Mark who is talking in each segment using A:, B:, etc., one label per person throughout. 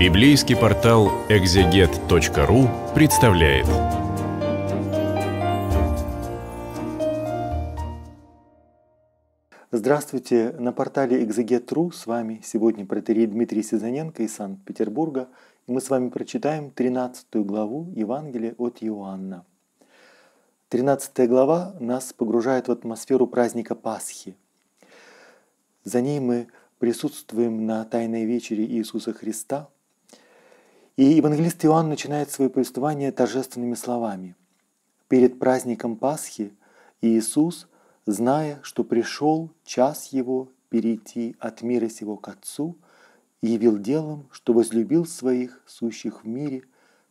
A: Библейский портал exeget.ru представляет. Здравствуйте! На портале exeget.ru с вами сегодня протерей Дмитрий Сизаненко из Санкт-Петербурга. И мы с вами прочитаем 13 главу Евангелия от Иоанна. 13 глава нас погружает в атмосферу праздника Пасхи. За ней мы присутствуем на Тайной вечере Иисуса Христа – и евангелист Иоанн начинает свое повествование торжественными словами. «Перед праздником Пасхи Иисус, зная, что пришел час Его перейти от мира сего к Отцу, явил делом, что возлюбил своих, сущих в мире,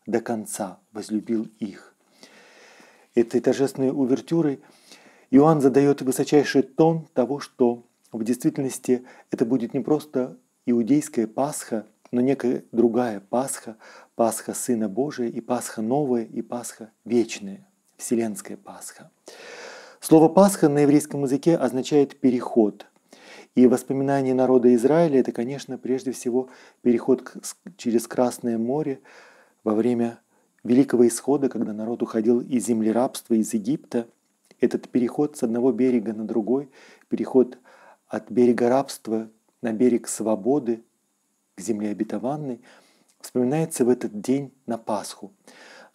A: до конца возлюбил их». Этой торжественной увертюрой Иоанн задает высочайший тон того, что в действительности это будет не просто иудейская Пасха – но некая другая Пасха, Пасха Сына Божия и Пасха новая и Пасха вечная, Вселенская Пасха. Слово «Пасха» на еврейском языке означает «переход», и воспоминания народа Израиля – это, конечно, прежде всего переход через Красное море во время Великого Исхода, когда народ уходил из земли рабства, из Египта. Этот переход с одного берега на другой, переход от берега рабства на берег свободы, к земле обетованной, вспоминается в этот день на Пасху.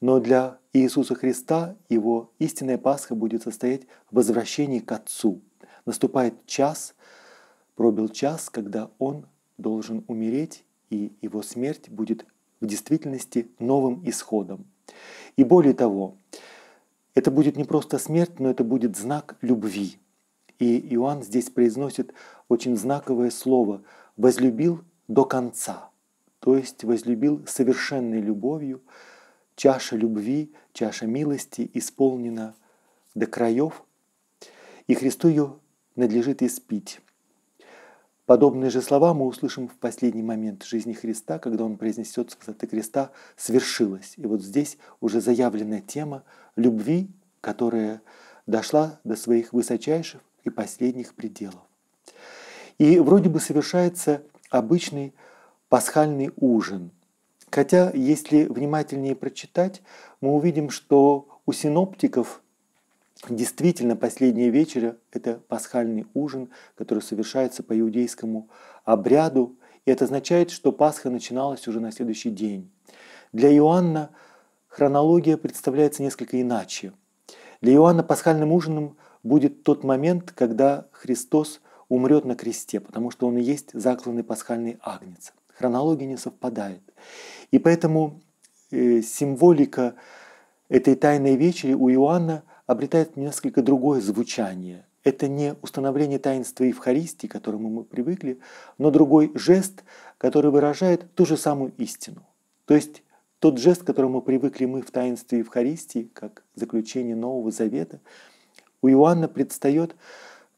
A: Но для Иисуса Христа его истинная Пасха будет состоять в возвращении к Отцу. Наступает час, пробил час, когда он должен умереть, и его смерть будет в действительности новым исходом. И более того, это будет не просто смерть, но это будет знак любви. И Иоанн здесь произносит очень знаковое слово «возлюбил до конца, то есть возлюбил совершенной любовью, чаша любви, чаша милости исполнена до краев, и Христу ее надлежит испить. Подобные же слова мы услышим в последний момент жизни Христа, когда он произнесет с высоты креста «свершилось». И вот здесь уже заявлена тема любви, которая дошла до своих высочайших и последних пределов. И вроде бы совершается обычный пасхальный ужин. Хотя, если внимательнее прочитать, мы увидим, что у синоптиков действительно последняя вечеря – это пасхальный ужин, который совершается по иудейскому обряду, и это означает, что Пасха начиналась уже на следующий день. Для Иоанна хронология представляется несколько иначе. Для Иоанна пасхальным ужином будет тот момент, когда Христос умрет на кресте, потому что он и есть закланный пасхальный агнец. Хронология не совпадает. И поэтому э, символика этой тайной вечери у Иоанна обретает несколько другое звучание. Это не установление таинства Евхаристии, к которому мы привыкли, но другой жест, который выражает ту же самую истину. То есть тот жест, к которому привыкли мы в таинстве Евхаристии, как заключение Нового Завета, у Иоанна предстает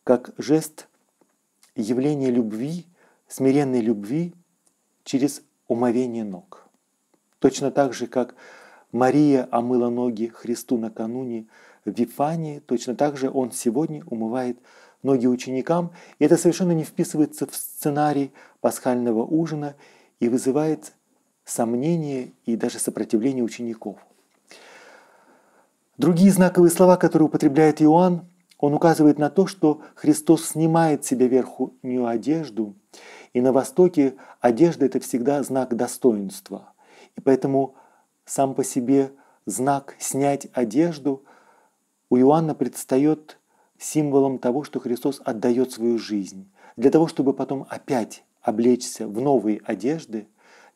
A: как жест явление любви, смиренной любви через умовение ног. Точно так же, как Мария омыла ноги Христу накануне в Вифании, точно так же Он сегодня умывает ноги ученикам, и это совершенно не вписывается в сценарий пасхального ужина и вызывает сомнения и даже сопротивление учеников. Другие знаковые слова, которые употребляет Иоанн, он указывает на то, что Христос снимает себе верхнюю одежду, и на Востоке одежда – это всегда знак достоинства. И поэтому сам по себе знак «снять одежду» у Иоанна предстает символом того, что Христос отдает свою жизнь, для того, чтобы потом опять облечься в новые одежды,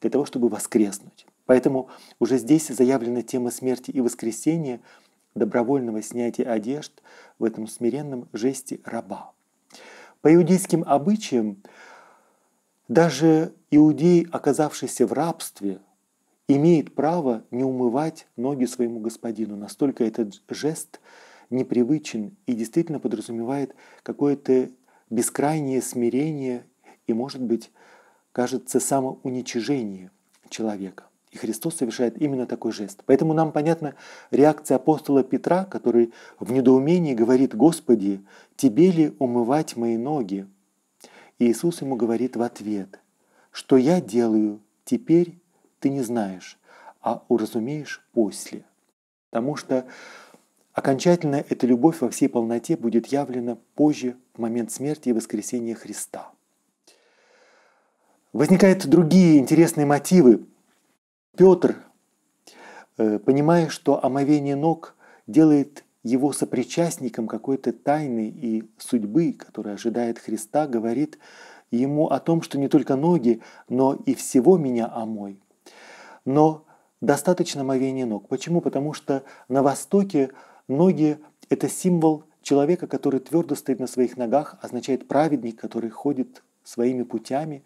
A: для того, чтобы воскреснуть. Поэтому уже здесь заявлена тема смерти и воскресения – добровольного снятия одежд в этом смиренном жесте раба. По иудейским обычаям, даже иудей, оказавшийся в рабстве, имеет право не умывать ноги своему господину. Настолько этот жест непривычен и действительно подразумевает какое-то бескрайнее смирение и, может быть, кажется, самоуничижение человека. И Христос совершает именно такой жест. Поэтому нам понятна реакция апостола Петра, который в недоумении говорит, «Господи, Тебе ли умывать мои ноги?» И Иисус ему говорит в ответ, «Что я делаю теперь, ты не знаешь, а уразумеешь после». Потому что окончательно эта любовь во всей полноте будет явлена позже, в момент смерти и воскресения Христа. Возникают другие интересные мотивы Петр, э, понимая, что омовение ног делает его сопричастником какой-то тайны и судьбы, которая ожидает Христа, говорит ему о том, что не только ноги, но и всего меня омой. Но достаточно омовения ног. Почему? Потому что на Востоке ноги – это символ человека, который твердо стоит на своих ногах, означает праведник, который ходит своими путями,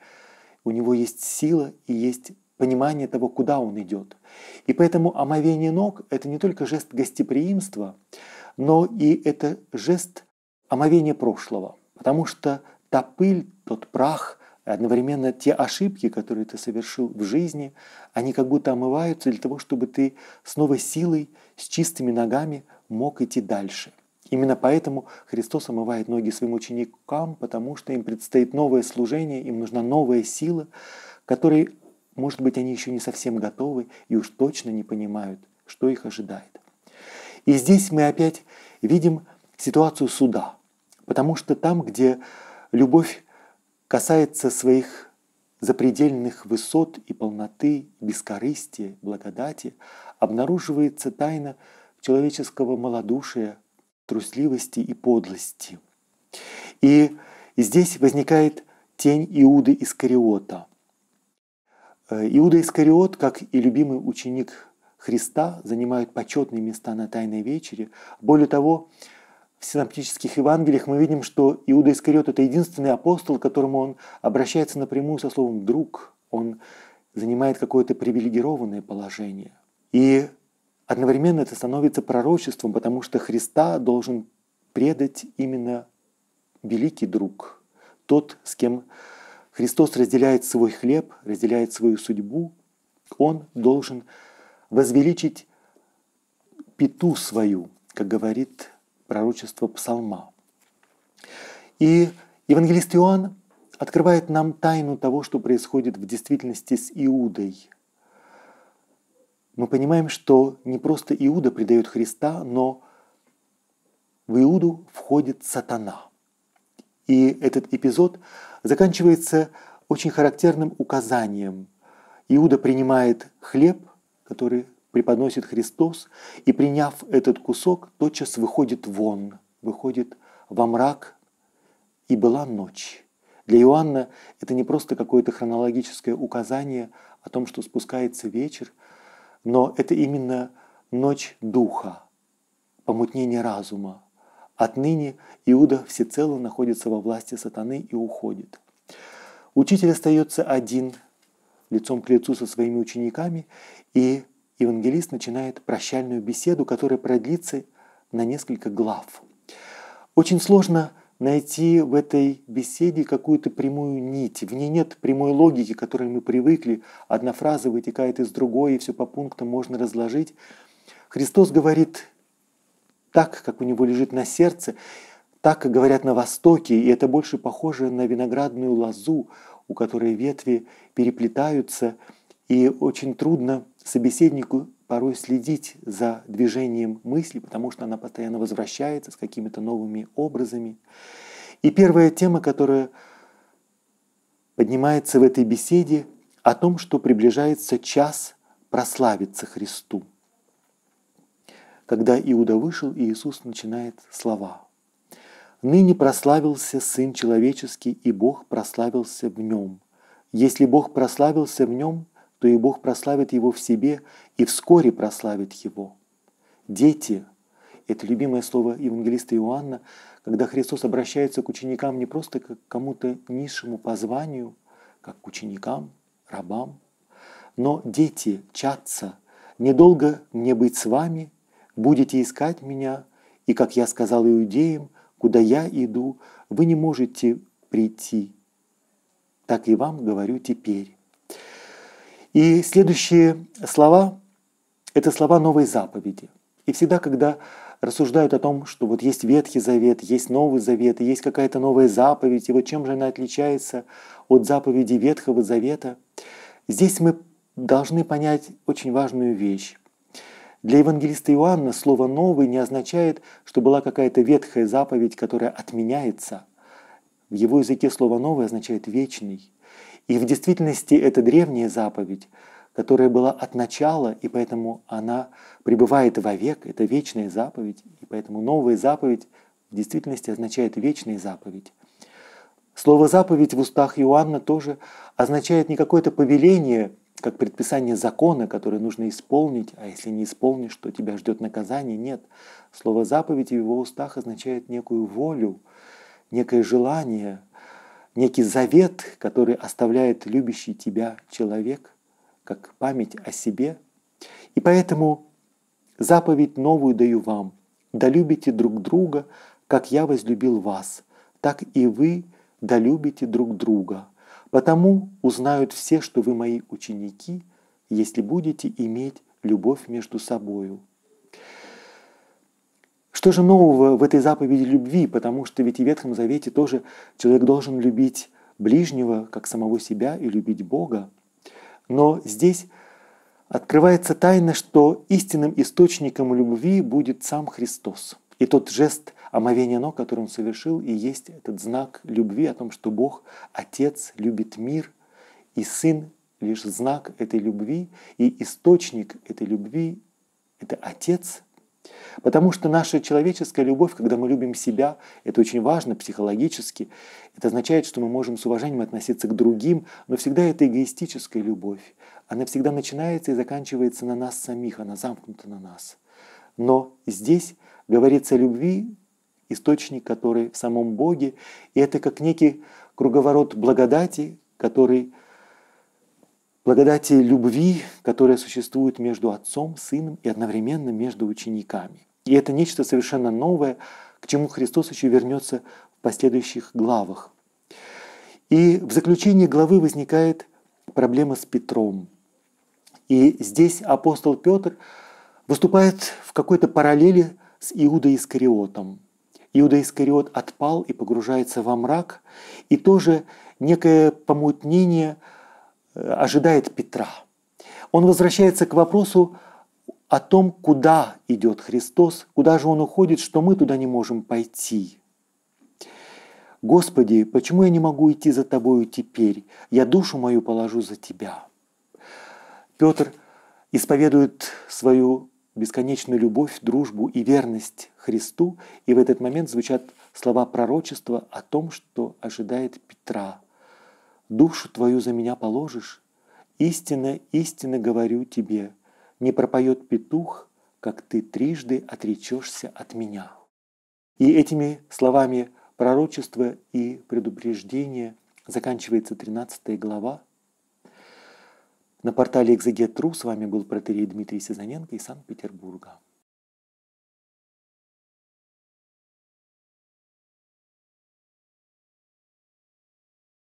A: у него есть сила и есть понимание того, куда он идет. И поэтому омовение ног – это не только жест гостеприимства, но и это жест омовения прошлого, потому что та пыль, тот прах, одновременно те ошибки, которые ты совершил в жизни, они как будто омываются для того, чтобы ты снова силой, с чистыми ногами мог идти дальше. Именно поэтому Христос омывает ноги своим ученикам, потому что им предстоит новое служение, им нужна новая сила, которой может быть, они еще не совсем готовы и уж точно не понимают, что их ожидает. И здесь мы опять видим ситуацию суда, потому что там, где любовь касается своих запредельных высот и полноты, бескорыстия, благодати, обнаруживается тайна человеческого малодушия, трусливости и подлости. И здесь возникает тень Иуды Искариота – Э, Иуда Искариот, как и любимый ученик Христа, занимает почетные места на Тайной вечере. Более того, в синаптических Евангелиях мы видим, что Иуда Искариот – это единственный апостол, к которому он обращается напрямую со словом «друг». Он занимает какое-то привилегированное положение. И одновременно это становится пророчеством, потому что Христа должен предать именно великий друг, тот, с кем Христос разделяет свой хлеб, разделяет свою судьбу. Он должен возвеличить пету свою, как говорит пророчество Псалма. И евангелист Иоанн открывает нам тайну того, что происходит в действительности с Иудой. Мы понимаем, что не просто Иуда предает Христа, но в Иуду входит сатана – и этот эпизод заканчивается очень характерным указанием. Иуда принимает хлеб, который преподносит Христос, и, приняв этот кусок, тотчас выходит вон, выходит во мрак, и была ночь. Для Иоанна это не просто какое-то хронологическое указание о том, что спускается вечер, но это именно ночь духа, помутнение разума, Отныне Иуда всецело находится во власти сатаны и уходит. Учитель остается один, лицом к лицу со своими учениками, и евангелист начинает прощальную беседу, которая продлится на несколько глав. Очень сложно найти в этой беседе какую-то прямую нить. В ней нет прямой логики, к которой мы привыкли. Одна фраза вытекает из другой, и все по пунктам можно разложить. Христос говорит так, как у него лежит на сердце, так, говорят на Востоке, и это больше похоже на виноградную лозу, у которой ветви переплетаются, и очень трудно собеседнику порой следить за движением мысли, потому что она постоянно возвращается с какими-то новыми образами. И первая тема, которая поднимается в этой беседе, о том, что приближается час прославиться Христу. Когда Иуда вышел, и Иисус начинает слова. «Ныне прославился Сын Человеческий, и Бог прославился в Нем. Если Бог прославился в Нем, то и Бог прославит Его в себе, и вскоре прославит Его». Дети – это любимое слово евангелиста Иоанна, когда Христос обращается к ученикам не просто как к кому-то низшему по званию, как к ученикам, рабам, но дети чатся, недолго мне быть с вами – будете искать меня, и, как я сказал иудеям, куда я иду, вы не можете прийти. Так и вам говорю теперь. И следующие слова – это слова новой заповеди. И всегда, когда рассуждают о том, что вот есть Ветхий Завет, есть Новый Завет, есть какая-то новая заповедь, и вот чем же она отличается от заповеди Ветхого Завета, здесь мы должны понять очень важную вещь. Для евангелиста Иоанна слово «новый» не означает, что была какая-то ветхая заповедь, которая отменяется. В его языке слово «новый» означает «вечный». И в действительности это древняя заповедь, которая была от начала, и поэтому она пребывает вовек, это вечная заповедь, и поэтому новая заповедь в действительности означает вечная заповедь. Слово «заповедь» в устах Иоанна тоже означает не какое-то повеление, как предписание закона, которое нужно исполнить, а если не исполнишь, то тебя ждет наказание. Нет. Слово «заповедь» в его устах означает некую волю, некое желание, некий завет, который оставляет любящий тебя человек, как память о себе. И поэтому заповедь новую даю вам. да любите друг друга, как я возлюбил вас, так и вы долюбите друг друга – Потому узнают все, что вы мои ученики, если будете иметь любовь между собою. Что же нового в этой заповеди любви? Потому что ведь и в Ветхом Завете тоже человек должен любить ближнего, как самого себя, и любить Бога. Но здесь открывается тайна, что истинным источником любви будет сам Христос. И тот жест Омовение ног, которое он совершил, и есть этот знак любви о том, что Бог, Отец, любит мир, и Сын лишь знак этой любви, и источник этой любви – это Отец. Потому что наша человеческая любовь, когда мы любим себя, это очень важно психологически, это означает, что мы можем с уважением относиться к другим, но всегда это эгоистическая любовь. Она всегда начинается и заканчивается на нас самих, она замкнута на нас. Но здесь говорится о любви, источник, который в самом Боге. И это как некий круговорот благодати, который благодати любви, которая существует между отцом, сыном и одновременно между учениками. И это нечто совершенно новое, к чему Христос еще вернется в последующих главах. И в заключении главы возникает проблема с Петром. И здесь апостол Петр выступает в какой-то параллели с Иудой Искариотом – Иуда Искариот отпал и погружается во мрак, и тоже некое помутнение э, ожидает Петра. Он возвращается к вопросу о том, куда идет Христос, куда же Он уходит, что мы туда не можем пойти. «Господи, почему я не могу идти за Тобою теперь? Я душу мою положу за Тебя». Петр исповедует свою бесконечную любовь, дружбу и верность Христу, и в этот момент звучат слова пророчества о том, что ожидает Петра. «Душу твою за меня положишь? Истинно, истинно говорю тебе, не пропоет петух, как ты трижды отречешься от меня». И этими словами пророчество и предупреждение заканчивается 13 глава на портале «Экзегет.ру» с вами был протерей Дмитрий Сизаненко из Санкт-Петербурга.